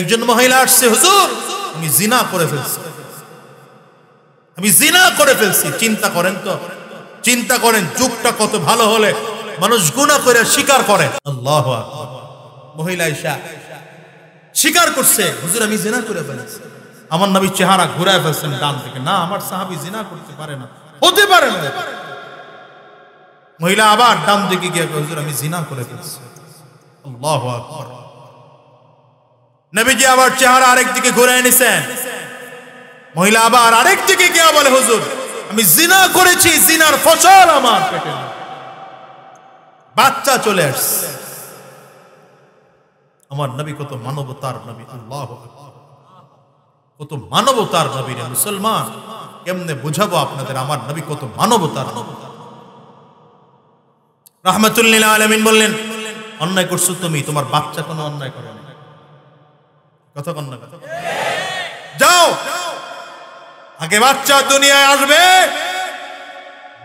একজন মহিলা আসছে হুজুর আমি জিনা করে ফেলছি আমি জিনা করে ফেলছি চিন্তা করেন তো চিন্তা করেন যুগটা কত ভালো হলে মানুষ গুণা করে স্বীকার করে আল্লাহ মহিলা ঈশা স্বীকার করছে হুজুর আমি জিনা করে ফেলেছি আমার নবী চেহারা ঘুরায় ফেলছেন ডান থেকে না আমার সাহাবি জিনা করতে পারে না হতে পারে না মহিলা আবার ডান দিকে গিয়ে হুজুর আমি জিনা করে ফেলছি আল্লাহ আকবার নবীজি আবার চেহারা আরেক দিকে ঘুরে এনেছেন মহিলা আবার আরেক দিকে গিয়া বলে হুজুর আমি জিনা করেছি জিনার ফসল আমার বাচ্চা চলে আসছে আমার নবী কত মানবতার নবী আল্লাহ কত মানবতার নবী রে মুসলমান কেমনে বুঝাবো আপনাদের আমার নবী কত মানবতার রহমতুল্লিল আলমিন বললেন অন্যায় করছো তুমি তোমার বাচ্চা কোনো অন্যায় করে না কতক্ষণ লাগবে যাও আগে বাচ্চা দুনিয়ায় আসবে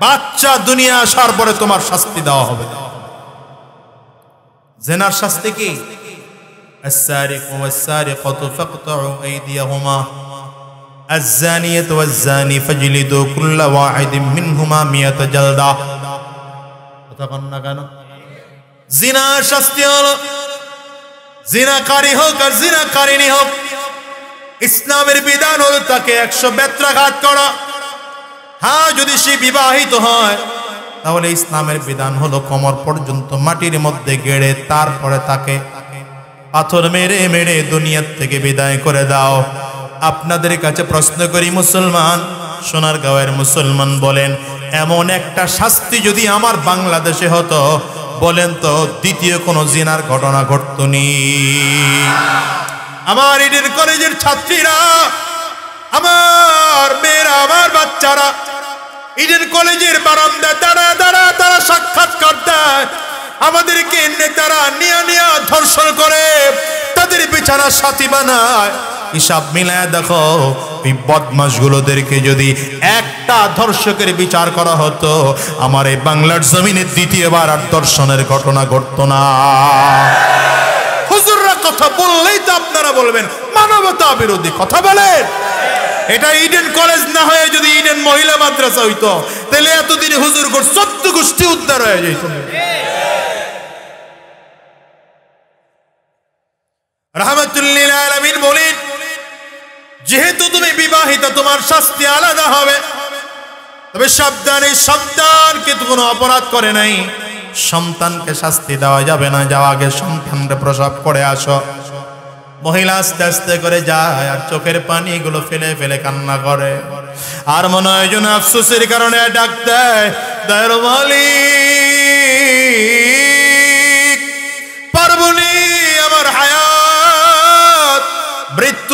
বাচ্চা দুনিয়া আসার পরে তোমার শাস্তি দেওয়া হবে জেনার শাস্তি কি জিনা শাস্তি হলো জিনাকারী হোক আর জিনাকারিনী হোক ইসলামের বিধান হল তাকে একশো বেত্রাঘাত করা হ্যাঁ যদি সে বিবাহিত হয় তাহলে ইসলামের বিধান হলো কমর পর্যন্ত মাটির মধ্যে গেড়ে তারপরে তাকে পাথর মেরে মেরে দুনিয়ার থেকে বিদায় করে দাও আপনাদের কাছে প্রশ্ন করি মুসলমান সোনার গাঁয়ের মুসলমান বলেন এমন একটা শাস্তি যদি আমার বাংলাদেশে হতো বলেন তো দ্বিতীয় কোনো জিনার ঘটনা ঘটতনি আমার ইডেন কলেজের ছাত্রীরা আমার মেয়েরা আমার বাচ্চারা ইডেন কলেজের বারান্দা দাঁড়া দাঁড়া তারা সাক্ষাৎকার দেয় আমাদেরকে নেতারা নিয়া নিয়া ধর্ষণ করে তাদের বিছানা সাথী বানায় হিসাব মিলায় দেখো ওই বদমাসগুলোদেরকে যদি একটা ধর্ষকের বিচার করা হতো আমার এই বাংলার জমিনে দ্বিতীয়বার আর ধর্ষণের ঘটনা ঘটত না হুজুররা কথা বললেই তো আপনারা বলবেন মানবতা বিরোধী কথা বলেন এটা ইডেন কলেজ না হয়ে যদি ইডেন মহিলা মাদ্রাসা হইতো তাহলে এতদিন হুজুর সত্য গোষ্ঠী উদ্ধার হয়ে যেত রহমতুল্লিল আলমিন বলেন যেহেতু তুমি বিবাহিত তোমার শাস্তি আলাদা হবে তবে সাবধান এই সন্তান কিন্তু কোনো অপরাধ করে নাই সন্তানকে শাস্তি দেওয়া যাবে না যাওয়া আগে সন্তানকে প্রসব করে আসো মহিলা আস্তে আস্তে করে যায় আর চোখের পানি ফেলে ফেলে কান্না করে আর মনে হয় যেন আফসোসের কারণে ডাক দেয় পারবনি আমার হায়া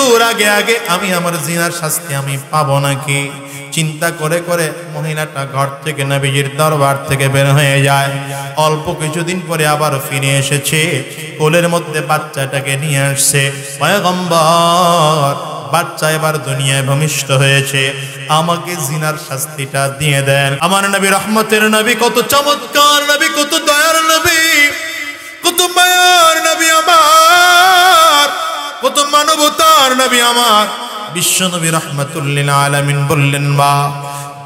মৃত্যুর আগে আগে আমি আমার জিনার শাস্তি আমি পাবো নাকি চিন্তা করে করে মহিলাটা ঘর থেকে নবীজির দরবার থেকে বের হয়ে যায় অল্প কিছুদিন পরে আবার ফিরে এসেছে কোলের মধ্যে বাচ্চাটাকে নিয়ে আসছে পয়গম্বর বাচ্চা এবার দুনিয়ায় ভূমিষ্ঠ হয়েছে আমাকে জিনার শাস্তিটা দিয়ে দেন আমার নবী রহমতের নবী কত চমৎকার নবী কত দয়ার নবী মানবতার নবী আমার নবী রহমতুল্লিন আলমিন বললেন বা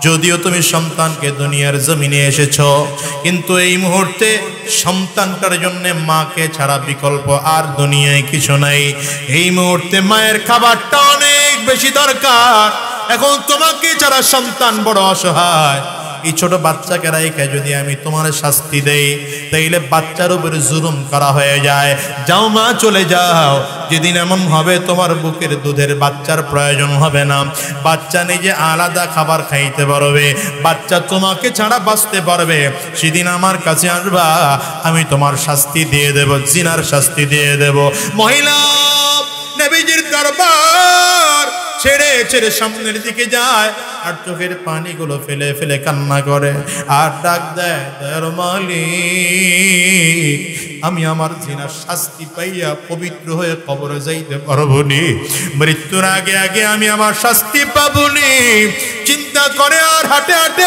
যদিও তুমি সন্তানকে দুনিয়ার জমিনে এসেছ কিন্তু এই মুহূর্তে সন্তানটার জন্য মাকে ছাড়া বিকল্প আর দুনিয়ায় কিছু নাই এই মুহূর্তে মায়ের খাবারটা অনেক বেশি দরকার এখন তোমাকে ছাড়া সন্তান বড় অসহায় এই ছোট বাচ্চাকে রাইখে যদি আমি তোমার শাস্তি দেই তাইলে বাচ্চার উপরে জুলুম করা হয়ে যায় যাও মা চলে যাও যেদিন এমন হবে তোমার বুকের দুধের বাচ্চার প্রয়োজন হবে না বাচ্চা নিজে আলাদা খাবার খাইতে পারবে বাচ্চা তোমাকে ছাড়া বাঁচতে পারবে সেদিন আমার কাছে আসবা আমি তোমার শাস্তি দিয়ে দেব জিনার শাস্তি দিয়ে দেব মহিলা ছেড়ে সামনের দিকে যায় আর চোখের পানিগুলো ফেলে ফেলে কান্না করে আর ডাক দেয় মালি আমি আমার জিনার শাস্তি পাইয়া পবিত্র হয়ে কবরে যাইতে পারবনি মৃত্যুর আগে আগে আমি আমার শাস্তি পাবনি চিন্তা করে আর হাটে হাটে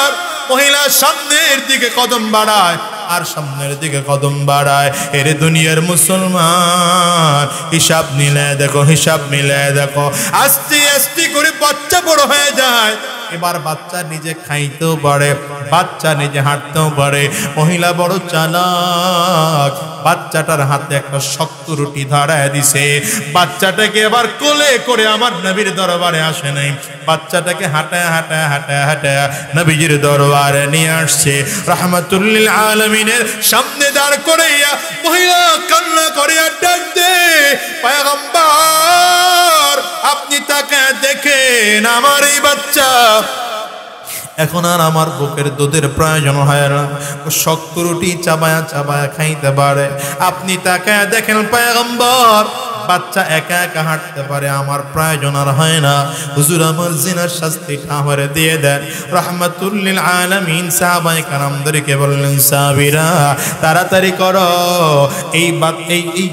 আর মহিলা সামনের দিকে কদম বাড়ায় আর সামনের দিকে কদম বাড়ায় এর দুনিয়ার মুসলমান হিসাব মিলায় দেখো হিসাব মিলায় দেখো আস্তে আস্তে করে বাচ্চা বড় হয়ে যায় এবার বাচ্চা নিজে খাইতেও পারে বাচ্চা নিজে হাঁটতেও পারে মহিলা বড় চালাক বাচ্চাটার হাতে একটা শক্ত রুটি ধারায় দিছে বাচ্চাটাকে এবার কোলে করে আমার নবীর দরবারে আসে নাই বাচ্চাটাকে হাঁটা হাঁটা হাঁটা হাঁটা নবীজির দরবারে নিয়ে আসছে রহমতুল্লিল আলমিনের সামনে দাঁড় করাইয়া মহিলা কান্না করে ডাক দেয় এখন আর আমার বুকের দুধের প্রয়োজন হয় না ও শক্ত রুটি চাবায়া চাবায়া খাইতে পারে আপনি তাকায় দেখেন পায়গম্বর বাচ্চা একা একা হাঁটতে পারে আমার প্রয়োজন আর হয় না হুজুর আমার জিনার শাস্তি ঠাহরে দিয়ে দেন রহমতুল্লিল আলমিন সাহাবাই কারামদেরকে বললেন সাবিরা তাড়াতাড়ি করো এই বাত এই এই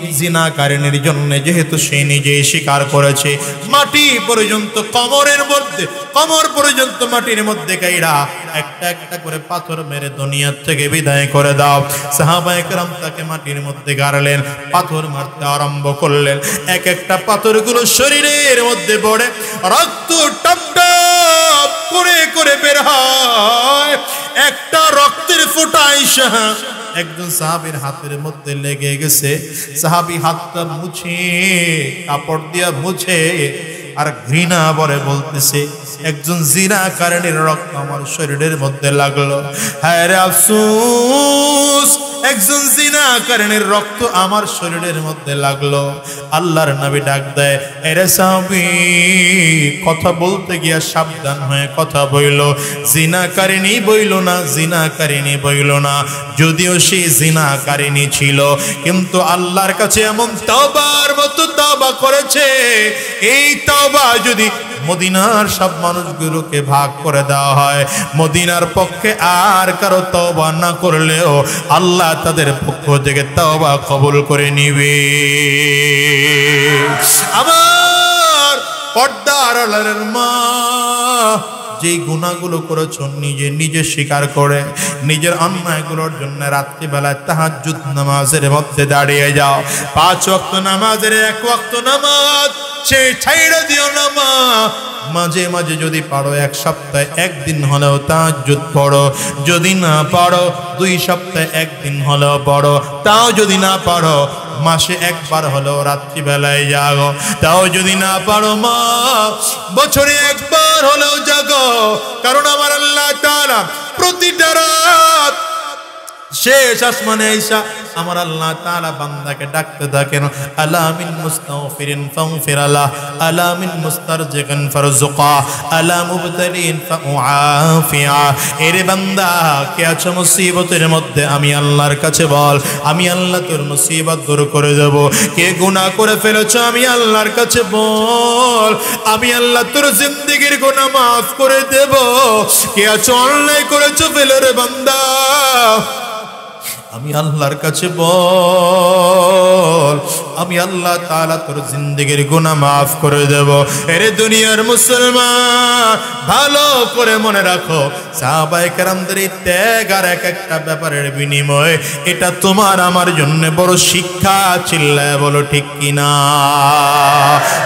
কারণের জন্য যেহেতু সে নিজেই স্বীকার করেছে মাটি পর্যন্ত কমরের মধ্যে কমর পর্যন্ত মাটির মধ্যে গাইড়া একটা একটা করে পাথর মেরে দুনিয়ার থেকে বিদায় করে দাও সাহাবা একরাম তাকে মাটির মধ্যে গাড়লেন পাথর মারতে আরম্ভ করলেন এক একটা পাথরগুলো শরীরের মধ্যে পড়ে রক্ত টপটপ করে করে বের হয় একটা রক্তের ফোঁটা একজন সাহাবির হাতের মধ্যে লেগে গেছে সাহাবি হাতটা মুছে কাপড় দিয়া মুছে আর ঘৃণা বরে বলতেছে একজন জিনা কারণের রক্ত আমার শরীরের মধ্যে লাগলো হায় আফসুস একজন জিনা কারণের রক্ত আমার শরীরের মধ্যে লাগলো আল্লাহর নবী ডাক দেয় এরে সাবি কথা বলতে গিয়া সাবধান হয়ে কথা বইল জিনাকারিণী বইল না জিনাকারিণী বইল না যদিও সে জিনাকারিণী ছিল কিন্তু আল্লাহর কাছে এমন তবার মতো তাবা করেছে এই তবা যদি মদিনার সব মানুষগুলোকে ভাগ করে দেওয়া হয় মদিনার পক্ষে আর কারো তবা না করলেও আল্লাহ তাদের পক্ষ থেকে তবা কবুল করে নিবে আমার পর্দার মা যেই গুণাগুলো করেছ নিজে নিজে স্বীকার করে নিজের অন্যায়গুলোর জন্য রাত্রিবেলায় যুদ্ধ নামাজের মধ্যে দাঁড়িয়ে যাও পাঁচ ওয়াক্ত নামাজের এক ওয়াক্ত নামাজ হচ্ছে ছাইড়ে দিও না মা মাঝে মাঝে যদি পারো এক সপ্তাহে একদিন হলেও তাহাজুদ পড়ো যদি না পারো দুই সপ্তাহে একদিন হলেও পড়ো তাও যদি না পারো মাসে একবার হলেও রাত্রিবেলায় যাগো তাও যদি না পারো মা বছরে একবার হলেও জাগো কারণ আমার আল্লাহ তারা প্রতিটা রাত শেষ আসমানে আইসা আমার আল্লাহ তাআলা বান্দাকে ডাকতে থাকেন আলামিন মুস্তাগফিরিন ফাগফির আলা আলামিন মুস্তারজিকান ফারজুকা আলা মুবতালিন ফাউআফিয়া এর বান্দা কে আছে মুসিবতের মধ্যে আমি আল্লাহর কাছে বল আমি আল্লাহ তোর মুসিবত দূর করে দেব কে গুনাহ করে ফেলেছে আমি আল্লাহর কাছে বল আমি আল্লাহ তোর জিন্দেগীর গুনাহ মাফ করে দেব কে আছে অন্যায় করেছো ফেলে রে বান্দা আমি আল্লাহর কাছে বল আমি আল্লাহ তালা তোর জিন্দগির গুণা মাফ করে দেব এরে দুনিয়ার মুসলমান ভালো করে মনে রাখো সাহবাইকার এই ত্যাগ আর এক একটা ব্যাপারের বিনিময়ে এটা তোমার আমার জন্য বড় শিক্ষা চিল্লায় বলো ঠিক কিনা